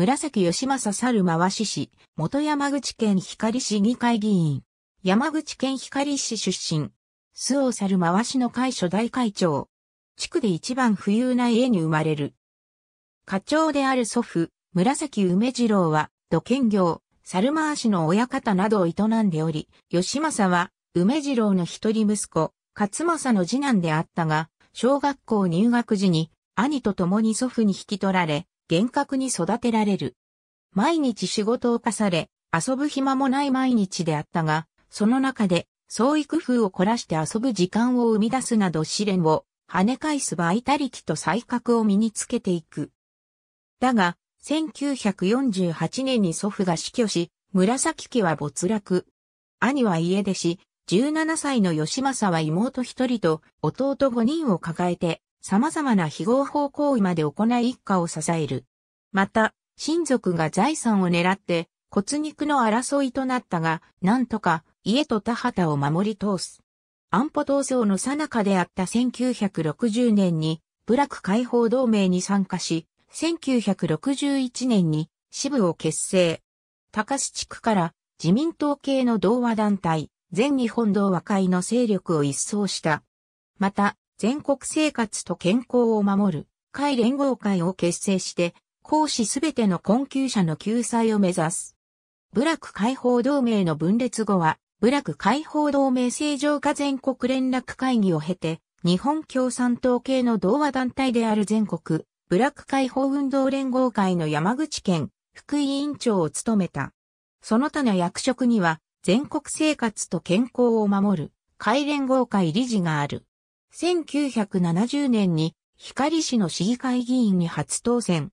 紫吉正猿回し氏、元山口県光市議会議員。山口県光市出身。周防猿回しの会初代会長。地区で一番富裕な家に生まれる。課長である祖父、紫梅次郎は、土建業、猿回しの親方などを営んでおり、吉政は、梅次郎の一人息子、勝政の次男であったが、小学校入学時に、兄と共に祖父に引き取られ、厳格に育てられる。毎日仕事を課され、遊ぶ暇もない毎日であったが、その中で、創意工夫を凝らして遊ぶ時間を生み出すなど試練を跳ね返すバイタリティと才覚を身につけていく。だが、1948年に祖父が死去し、紫家は没落。兄は家出し、17歳の吉政は妹一人と弟5人を抱えて様々な非合法行為まで行い一家を支える。また、親族が財産を狙って骨肉の争いとなったが、なんとか家と田畑を守り通す。安保闘争の最中であった1960年に部落解放同盟に参加し、1961年に支部を結成。高須地区から自民党系の同和団体、全日本同和会の勢力を一掃した。また、全国生活と健康を守る会連合会を結成して、講師すべての困窮者の救済を目指す。部落解放同盟の分裂後は、部落解放同盟正常化全国連絡会議を経て、日本共産党系の同和団体である全国、部落解放運動連合会の山口県、副委員長を務めた。その他の役職には、全国生活と健康を守る、会連合会理事がある。1970年に光市の市議会議員に初当選。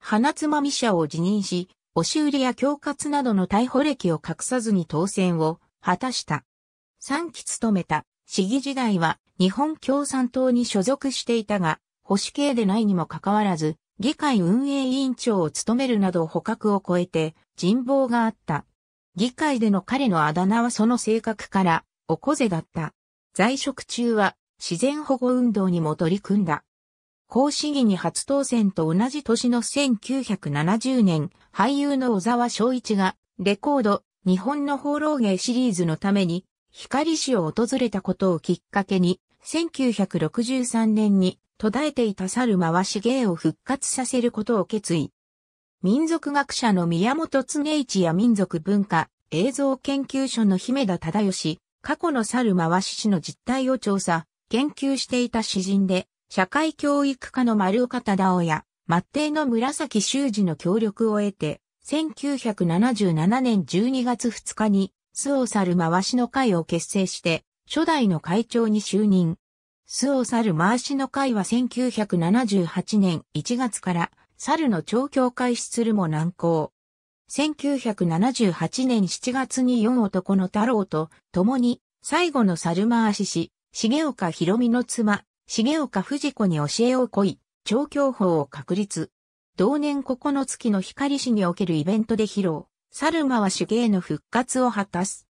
花つまみ社を辞任し、押し売りや恐喝などの逮捕歴を隠さずに当選を果たした。3期務めた市議時代は日本共産党に所属していたが、保守系でないにもかかわらず、議会運営委員長を務めるなど捕獲を超えて人望があった。議会での彼のあだ名はその性格から、おこぜだった。在職中は自然保護運動にも取り組んだ。高市議に初当選と同じ年の1970年、俳優の小沢昭一が、レコード、日本の放浪芸シリーズのために、光市を訪れたことをきっかけに、1963年に途絶えていた猿回し芸を復活させることを決意。民族学者の宮本恒一や民族文化映像研究所の姫田忠義、過去の猿回し氏の実態を調査、研究していた詩人で、社会教育科の丸岡忠夫や、末帝の紫修二の協力を得て、1977年12月2日に、巣を去る回しの会を結成して、初代の会長に就任。巣を去る回しの会は1978年1月から、猿の調教開始するも難航。1978年7月に四男の太郎と共に最後の猿回しし、重岡博美の妻、重岡藤子に教えをこい、調教法を確立。同年9月の光市におけるイベントで披露、猿川手芸の復活を果たす。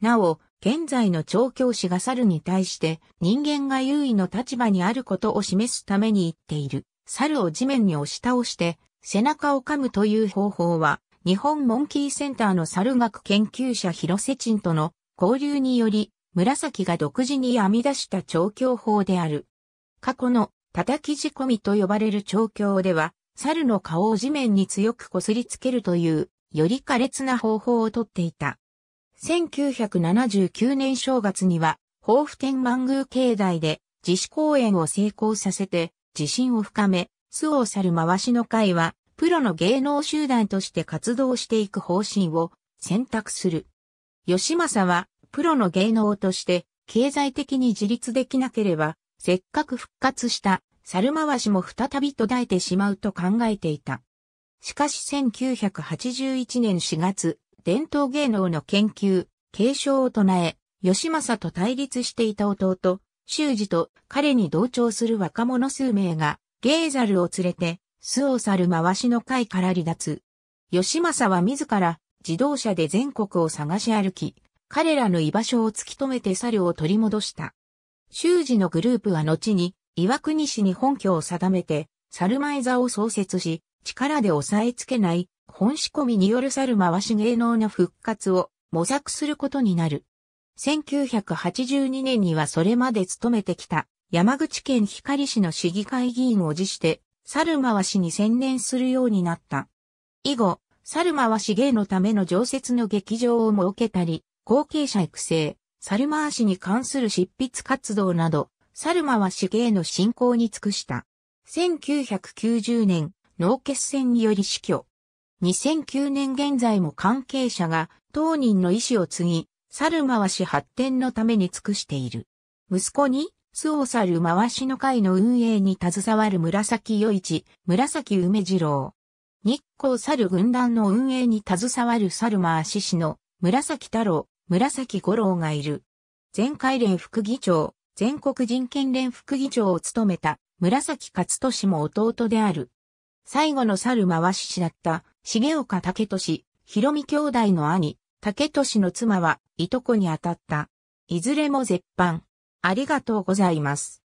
なお、現在の調教師が猿に対して人間が優位の立場にあることを示すために言っている。猿を地面に押し倒して背中を噛むという方法は、日本モンキーセンターの猿学研究者広瀬鎮との交流により紫が独自に編み出した調教法である。過去の叩き仕込みと呼ばれる調教では、猿の顔を地面に強くこすりつけるという、より苛烈な方法をとっていた。1979年正月には、豊富天満宮境内で自主公演を成功させて、自信を深め、巣を去る回しの会は、プロの芸能集団として活動していく方針を選択する。吉政はプロの芸能として経済的に自立できなければ、せっかく復活した猿回しも再び途絶えてしまうと考えていた。しかし1981年4月、伝統芸能の研究、継承を唱え、吉政と対立していた弟、修二と彼に同調する若者数名が、ゲーザルを連れて、巣を去る回しの会から離脱。吉政は自ら自動車で全国を探し歩き、彼らの居場所を突き止めて作を取り戻した。修士のグループは後に、岩国市に本拠を定めて、猿前座を創設し、力で押さえつけない、本仕込みによる猿回し芸能の復活を模索することになる。1982年にはそれまで勤めてきた山口県光市の市議会議員を辞して、猿回しに専念するようになった。以後、猿回し芸のための常設の劇場を設けたり、後継者育成、サルマー氏に関する執筆活動など、サルマは死刑の進行に尽くした。1990年、脳血栓により死去。2009年現在も関係者が当人の意思を継ぎ、サルマワ氏発展のために尽くしている。息子に、スオサルマワ氏の会の運営に携わる紫与一、紫梅次郎。日光猿軍団の運営に携わるサルマワ氏氏の紫太郎、紫五郎がいる。全会連副議長、全国人権連副議長を務めた紫勝利も弟である。最後の猿回し師だった重岡武俊、広美兄弟の兄、武俊の妻はいとこにあたった。いずれも絶版。ありがとうございます。